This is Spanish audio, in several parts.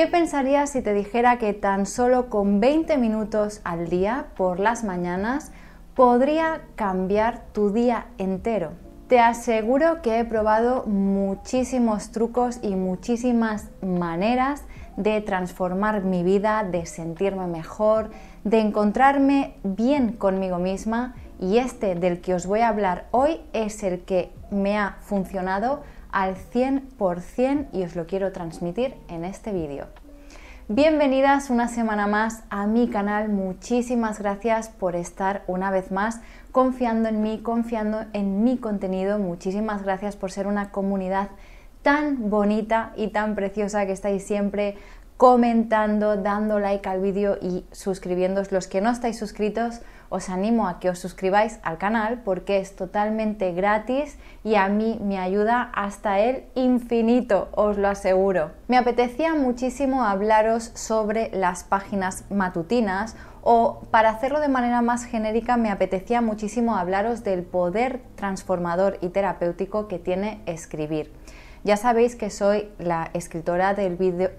¿Qué pensarías si te dijera que tan solo con 20 minutos al día, por las mañanas, podría cambiar tu día entero? Te aseguro que he probado muchísimos trucos y muchísimas maneras de transformar mi vida, de sentirme mejor, de encontrarme bien conmigo misma y este del que os voy a hablar hoy es el que me ha funcionado al 100% y os lo quiero transmitir en este vídeo. Bienvenidas una semana más a mi canal, muchísimas gracias por estar una vez más confiando en mí, confiando en mi contenido, muchísimas gracias por ser una comunidad tan bonita y tan preciosa que estáis siempre comentando, dando like al vídeo y suscribiéndoos los que no estáis suscritos os animo a que os suscribáis al canal porque es totalmente gratis y a mí me ayuda hasta el infinito, os lo aseguro. Me apetecía muchísimo hablaros sobre las páginas matutinas o para hacerlo de manera más genérica me apetecía muchísimo hablaros del poder transformador y terapéutico que tiene escribir. Ya sabéis que soy la escritora del vídeo,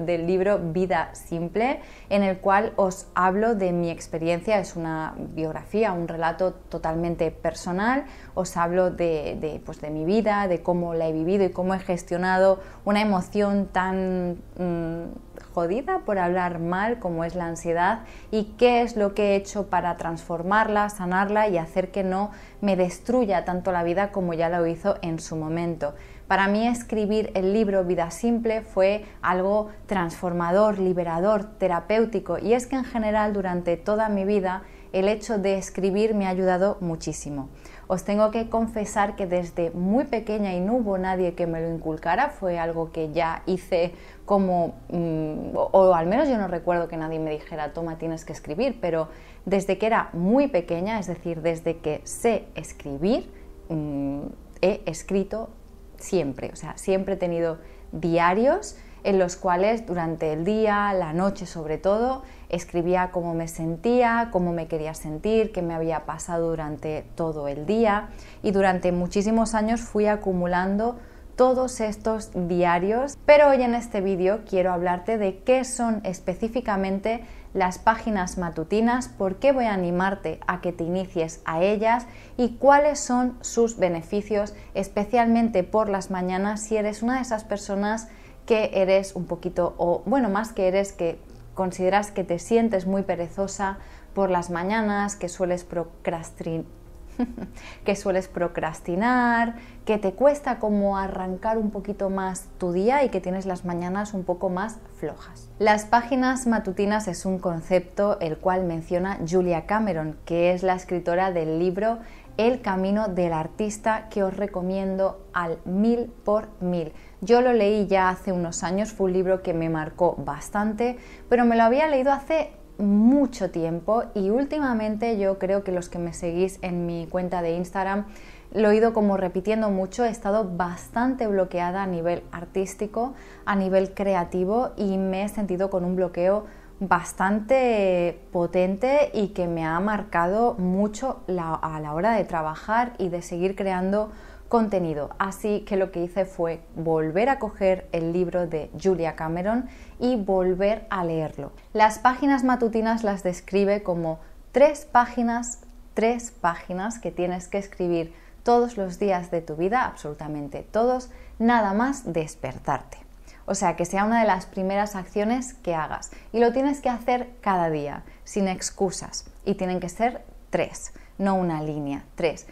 del, libro Vida Simple, en el cual os hablo de mi experiencia. Es una biografía, un relato totalmente personal. Os hablo de, pues, mi vida, de cómo la he vivido y cómo he gestionado una emoción tan mm, jodida por hablar mal como es la ansiedad y qué es lo que he hecho para transformarla, sanarla y hacer que no me destruya tanto la vida como ya lo hizo en su momento. Para mí escribir el libro Vida Simple fue algo transformador, liberador, terapéutico y es que en general durante toda mi vida el hecho de escribir me ha ayudado muchísimo. Os tengo que confesar que desde muy pequeña y no hubo nadie que me lo inculcara, fue algo que ya hice como, mm, o, al menos yo no recuerdo que nadie me dijera, toma, tienes que escribir, pero desde que era muy pequeña, es decir, desde que sé escribir, mm, he escrito siempre, o sea, siempre he tenido diarios en los cuales durante el día, la noche sobre todo, escribía cómo me sentía, cómo me quería sentir, qué me había pasado durante todo el día y durante muchísimos años fui acumulando todos estos diarios, pero hoy en este vídeo quiero hablarte de qué son específicamente las páginas matutinas, por qué voy a animarte a que te inicies a ellas y cuáles son sus beneficios, especialmente por las mañanas si eres una de esas personas que eres un poquito, o bueno, más que eres que consideras que te sientes muy perezosa por las mañanas, que sueles procrastinar que sueles procrastinar, que te cuesta como arrancar un poquito más tu día y que tienes las mañanas un poco más flojas. Las páginas matutinas es un concepto el cual menciona Julia Cameron, que es la escritora del libro el camino del artista que os recomiendo al mil por mil. Yo lo leí ya hace unos años, fue un libro que me marcó bastante, pero me lo había leído hace mucho tiempo y últimamente yo creo que los que me seguís en mi cuenta de Instagram lo he ido como repitiendo mucho, he estado bastante bloqueada a nivel artístico, a nivel creativo y me he sentido con un bloqueo bastante potente y que me ha marcado mucho a la hora de trabajar y de seguir creando contenido. Así que lo que hice fue volver a coger el libro de Julia Cameron y volver a leerlo. Las páginas matutinas las describe como tres páginas, tres páginas que tienes que escribir todos los días de tu vida, absolutamente todos, nada más despertarte. O sea, que sea una de las primeras acciones que hagas. Y lo tienes que hacer cada día, sin excusas. Y tienen que ser tres, no una línea, tres.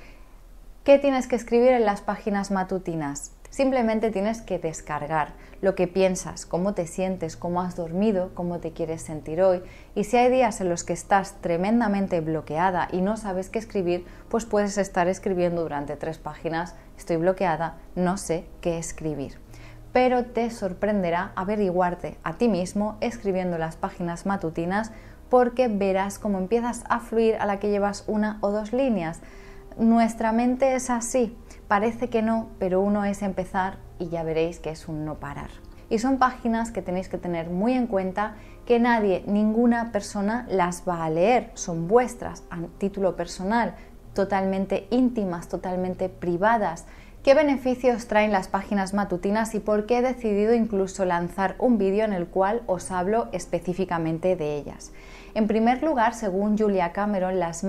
¿Qué tienes que escribir en las páginas matutinas? Simplemente tienes que descargar lo que piensas, cómo te sientes, cómo has dormido, cómo te quieres sentir hoy. Y si hay días en los que estás tremendamente bloqueada y no sabes qué escribir, pues puedes estar escribiendo durante tres páginas, estoy bloqueada, no sé qué escribir. Pero te sorprenderá averiguarte a ti mismo escribiendo las páginas matutinas porque verás cómo empiezas a fluir a la que llevas una o dos líneas nuestra mente es así. Parece que no, pero uno es empezar y ya veréis que es un no parar. Y son páginas que tenéis que tener muy en cuenta que nadie, ninguna persona las va a leer. Son vuestras a título personal, totalmente íntimas, totalmente privadas. ¿Qué beneficios traen las páginas matutinas y por qué he decidido incluso lanzar un vídeo en el cual os hablo específicamente de ellas? En primer lugar, según Julia Cameron, las,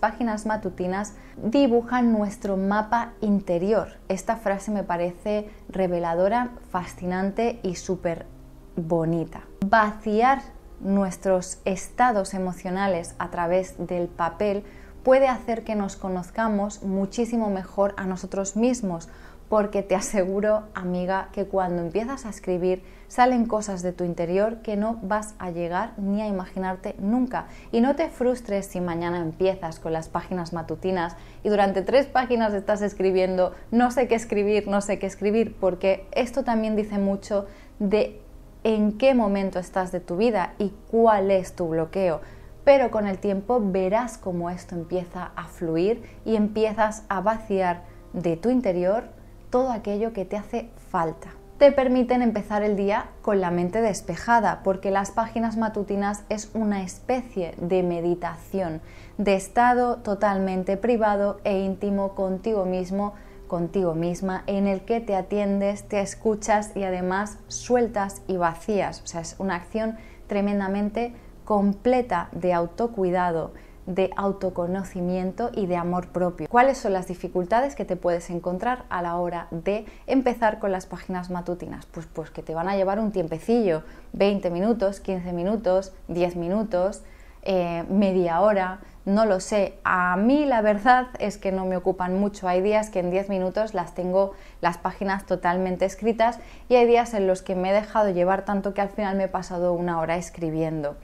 páginas matutinas dibujan nuestro mapa interior. Esta frase me parece reveladora, fascinante y súper bonita. Vaciar nuestros estados emocionales a través del papel puede hacer que nos conozcamos muchísimo mejor a nosotros mismos, porque te aseguro, amiga, que cuando empiezas a escribir salen cosas de tu interior que no vas a llegar ni a imaginarte nunca. Y no te frustres si mañana empiezas con las páginas matutinas y durante tres páginas estás escribiendo no sé qué escribir, no sé qué escribir, porque esto también dice mucho de en qué momento estás de tu vida y cuál es tu bloqueo pero con el tiempo verás cómo esto empieza a fluir y empiezas a vaciar de tu interior todo aquello que te hace falta te permiten empezar el día con la mente despejada, porque las páginas matutinas es una especie de meditación, de estado totalmente privado e íntimo contigo mismo, contigo misma, en el que te atiendes, te escuchas y además sueltas y vacías. O sea, es una acción tremendamente completa de autocuidado, de autoconocimiento y de amor propio. ¿Cuáles son las dificultades que te puedes encontrar a la hora de empezar con las páginas matutinas? Pues, pues que te van a llevar un tiempecillo, 20 minutos, 15 minutos, 10 minutos, eh, media hora, no lo sé. A mí la verdad es que no me ocupan mucho. Hay días que en 10 minutos las tengo las páginas totalmente escritas y hay días en los que me he dejado llevar tanto que al final me he pasado una hora escribiendo.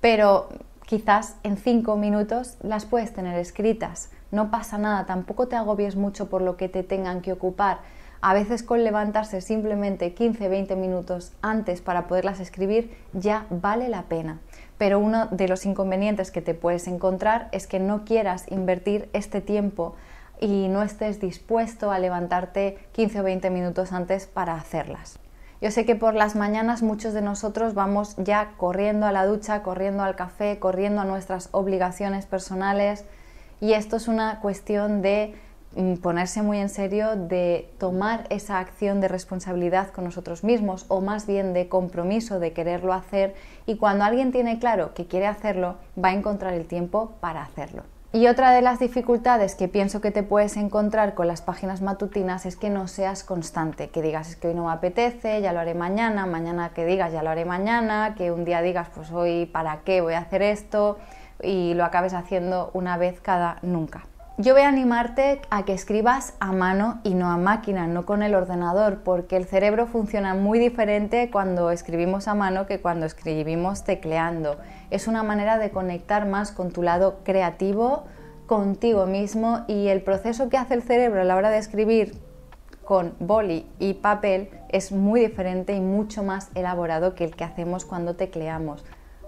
Pero quizás en cinco minutos las puedes tener escritas. No pasa nada, tampoco te agobies mucho por lo que te tengan que ocupar. A veces con levantarse simplemente 15-20 minutos antes para poderlas escribir ya vale la pena. Pero uno de los inconvenientes que te puedes encontrar es que no quieras invertir este tiempo y no estés dispuesto a levantarte 15 o 20 minutos antes para hacerlas. Yo sé que por las mañanas muchos de nosotros vamos ya corriendo a la ducha, corriendo al café, corriendo a nuestras obligaciones personales y esto es una cuestión de mm, ponerse muy en serio, de tomar esa acción de responsabilidad con nosotros mismos o más bien de compromiso, de quererlo hacer y cuando alguien tiene claro que quiere hacerlo, va a encontrar el tiempo para hacerlo. Y otra de las dificultades que pienso que te puedes encontrar con las páginas matutinas es que no seas constante, que digas es que hoy no me apetece, ya lo haré mañana, mañana que digas ya lo haré mañana, que un día digas pues hoy para qué voy a hacer esto y lo acabes haciendo una vez cada nunca. Yo voy a animarte a que escribas a mano y no a máquina, no con el ordenador, porque el cerebro funciona muy diferente cuando escribimos a mano que cuando escribimos tecleando. Es una manera de conectar más con tu lado creativo, contigo mismo y el proceso que hace el cerebro a la hora de escribir con boli y papel es muy diferente y mucho más elaborado que el que hacemos cuando tecleamos.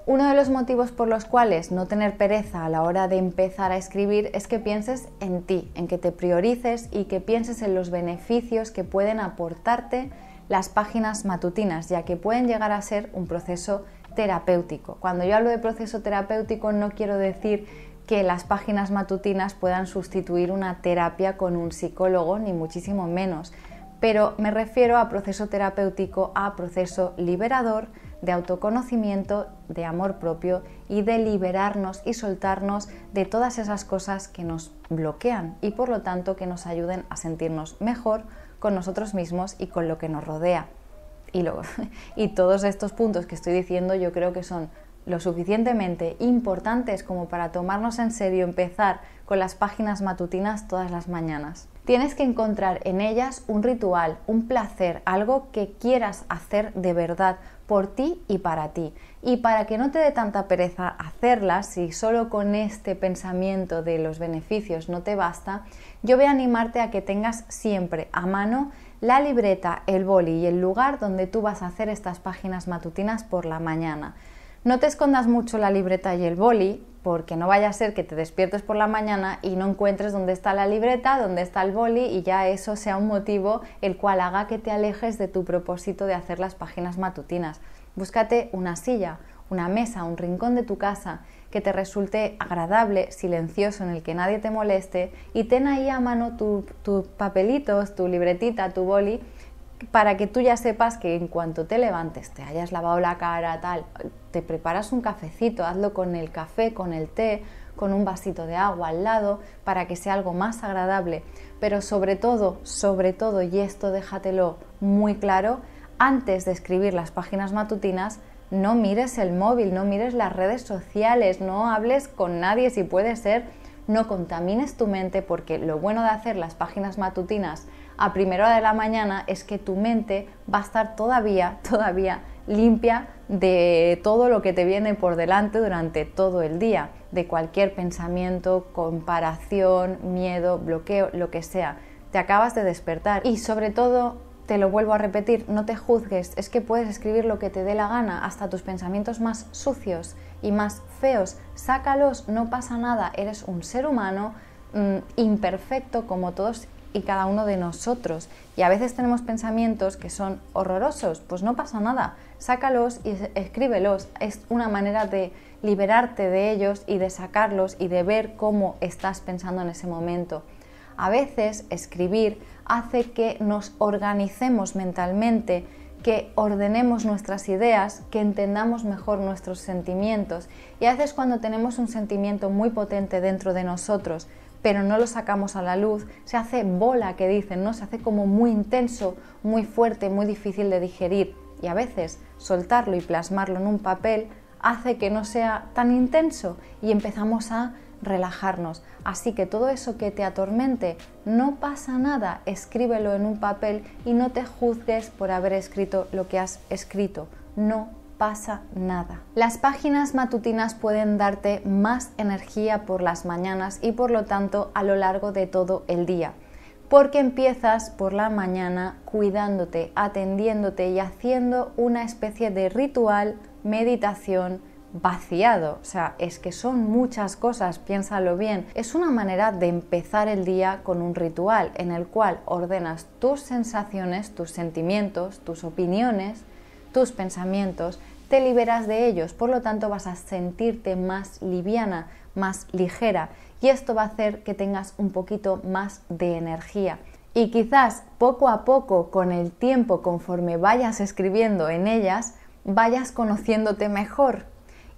Uno de los motivos por los cuales no tener pereza a la hora de empezar a escribir es que pienses en ti, en que te priorices y que pienses en los beneficios que pueden aportarte las páginas matutinas, ya que pueden llegar a ser un proceso terapéutico. Cuando yo hablo de proceso terapéutico no quiero decir que las páginas matutinas puedan sustituir una terapia con un psicólogo, ni muchísimo menos, pero me refiero a proceso terapéutico, a proceso liberador, de autoconocimiento, de amor propio y de liberarnos y soltarnos de todas esas cosas que nos bloquean y por lo tanto que nos ayuden a sentirnos mejor con nosotros mismos y con lo que nos rodea. Y, y todos estos puntos que estoy diciendo yo creo que son lo suficientemente importantes como para tomarnos en serio empezar con las páginas matutinas todas las mañanas. Tienes que encontrar en ellas un ritual, un placer, algo que quieras hacer de verdad, por ti y para ti. Y para que no te dé tanta pereza hacerlas, si solo con este pensamiento de los beneficios no te basta, yo voy a animarte a que tengas siempre a mano la libreta, el boli y el lugar donde tú vas a hacer estas páginas matutinas por la mañana. No te escondas mucho la libreta y el boli, porque no vaya a ser que te despiertes por la mañana y no encuentres dónde está la libreta, dónde está el boli y ya eso sea un motivo el cual haga que te alejes de tu propósito de hacer las páginas matutinas. Búscate una silla, una mesa, un rincón de tu casa que te resulte agradable, silencioso, en el que nadie te moleste y ten ahí a mano tus papelitos, tu libretita, tu boli para que tú ya sepas que en cuanto te levantes, te hayas lavado la cara, tal, te preparas un cafecito, hazlo con el café, con el té, con un vasito de agua al lado, para que sea algo más agradable. Pero sobre todo, sobre todo, y esto déjatelo muy claro, antes de escribir las páginas matutinas, no mires el móvil, no mires las redes sociales, no hables con nadie si puede ser no contamines tu mente porque lo bueno de hacer las páginas matutinas a primera hora de la mañana es que tu mente va a estar todavía, todavía limpia de todo lo que te viene por delante durante todo el día, de cualquier pensamiento, comparación, miedo, bloqueo, lo que sea. Te acabas de despertar y sobre todo te lo vuelvo a repetir, no te juzgues, es que puedes escribir lo que te dé la gana, hasta tus pensamientos más sucios y más feos. Sácalos, no pasa nada, eres un ser humano mm, imperfecto como todos y cada uno de nosotros. Y a veces tenemos pensamientos que son horrorosos, pues no pasa nada, sácalos y escríbelos. Es una manera de liberarte de ellos y de sacarlos y de ver cómo estás pensando en ese momento. A veces escribir hace que nos organicemos mentalmente que ordenemos nuestras ideas, que entendamos mejor nuestros sentimientos. Y a veces cuando tenemos un sentimiento muy potente dentro de nosotros, pero no lo sacamos a la luz, se hace bola que dicen, ¿no? Se hace como muy intenso, muy fuerte, muy difícil de digerir. Y a veces soltarlo y plasmarlo en un papel hace que no sea tan intenso y empezamos a relajarnos. Así que todo eso que te atormente, no pasa nada, escríbelo en un papel y no te juzgues por haber escrito lo que has escrito. No pasa nada. Las páginas matutinas pueden darte más energía por las mañanas y por lo tanto a lo largo de todo el día porque empiezas por la mañana cuidándote, atendiéndote y haciendo una especie de ritual, meditación, vaciado. O sea, es que son muchas cosas, piénsalo bien. Es una manera de empezar el día con un ritual en el cual ordenas tus sensaciones, tus sentimientos, tus opiniones, tus pensamientos, te liberas de ellos, por lo tanto vas a sentirte más liviana, más ligera y esto va a hacer que tengas un poquito más de energía. Y quizás poco a poco, con el tiempo, conforme vayas escribiendo en ellas, vayas conociéndote mejor,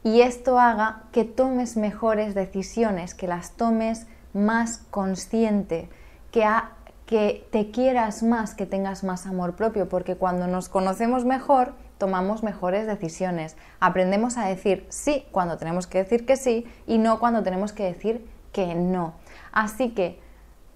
y esto haga que tomes mejores decisiones, que las tomes más consciente, que, te quieras más, que tengas más amor propio, porque cuando nos conocemos mejor tomamos mejores decisiones, aprendemos a decir sí cuando tenemos que decir que sí y no cuando tenemos que decir que no. Así que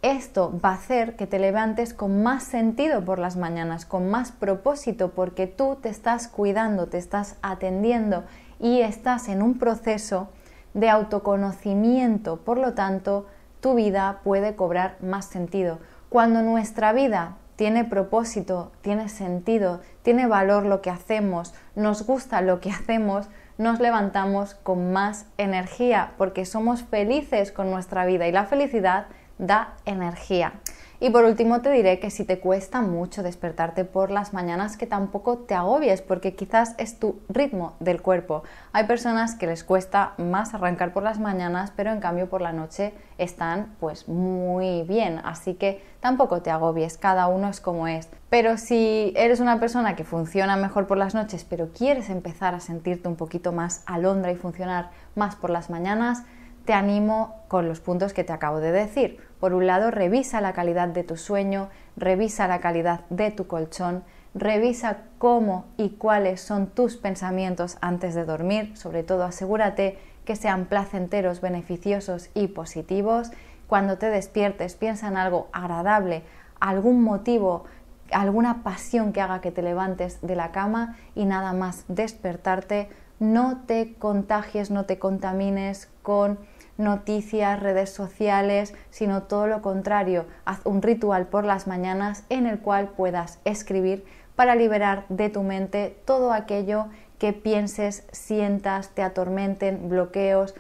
esto va a hacer que te levantes con más sentido por las mañanas, con más propósito, porque tú te estás cuidando, te estás atendiendo y estás en un proceso de autoconocimiento, por lo tanto, tu vida puede cobrar más sentido. Cuando nuestra vida tiene propósito, tiene sentido, tiene valor lo que hacemos, nos gusta lo que hacemos, nos levantamos con más energía porque somos felices con nuestra vida y la felicidad da energía. Y por último te diré que si te cuesta mucho despertarte por las mañanas, que tampoco te agobies, porque quizás es tu ritmo del cuerpo. Hay personas que les cuesta más arrancar por las mañanas, pero en cambio por la noche están pues muy bien, así que tampoco te agobies, cada uno es como es. Pero si eres una persona que funciona mejor por las noches, pero quieres empezar a sentirte un poquito más alondra y funcionar más por las mañanas, te animo con los puntos que te acabo de decir por un lado, revisa la calidad de tu sueño, revisa la calidad de tu colchón, revisa cómo y cuáles son tus pensamientos antes de dormir, sobre todo asegúrate que sean placenteros, beneficiosos y positivos. Cuando te despiertes, piensa en algo agradable, algún motivo, alguna pasión que haga que te levantes de la cama y nada más despertarte, no te contagies, no te contamines con noticias, redes sociales, sino todo lo contrario, haz un ritual por las mañanas en el cual puedas escribir para liberar de tu mente todo aquello que pienses, sientas, te atormenten, bloqueos,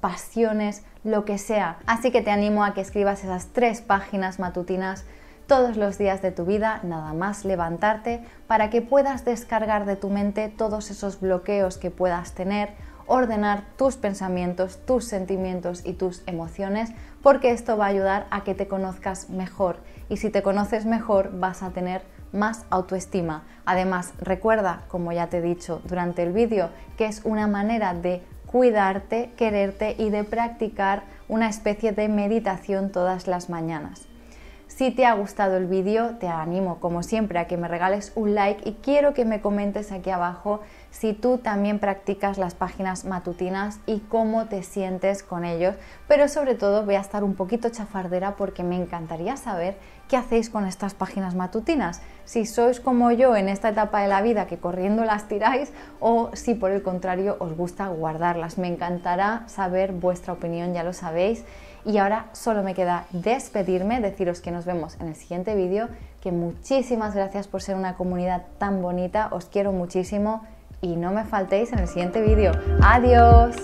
pasiones, lo que sea. Así que te animo a que escribas esas tres páginas matutinas todos los días de tu vida, nada más levantarte, para que puedas descargar de tu mente todos esos bloqueos que puedas tener ordenar tus pensamientos, tus sentimientos y tus emociones, porque esto va a ayudar a que te conozcas mejor. Y si te conoces mejor vas a tener más autoestima. Además, recuerda, como ya te he dicho durante el vídeo, que es una manera de cuidarte, quererte y de practicar una especie de meditación todas las mañanas. Si te ha gustado el vídeo, te animo como siempre a que me regales un like y quiero que me comentes aquí abajo si tú también practicas las páginas matutinas y cómo te sientes con ellos, pero sobre todo voy a estar un poquito chafardera porque me encantaría saber qué hacéis con estas páginas matutinas, si sois como yo en esta etapa de la vida que corriendo las tiráis o si por el contrario os gusta guardarlas. Me encantará saber vuestra opinión, ya lo sabéis. Y ahora solo me queda despedirme, deciros que nos vemos en el siguiente vídeo, que muchísimas gracias por ser una comunidad tan bonita, os quiero muchísimo y no me faltéis en el siguiente vídeo. ¡Adiós!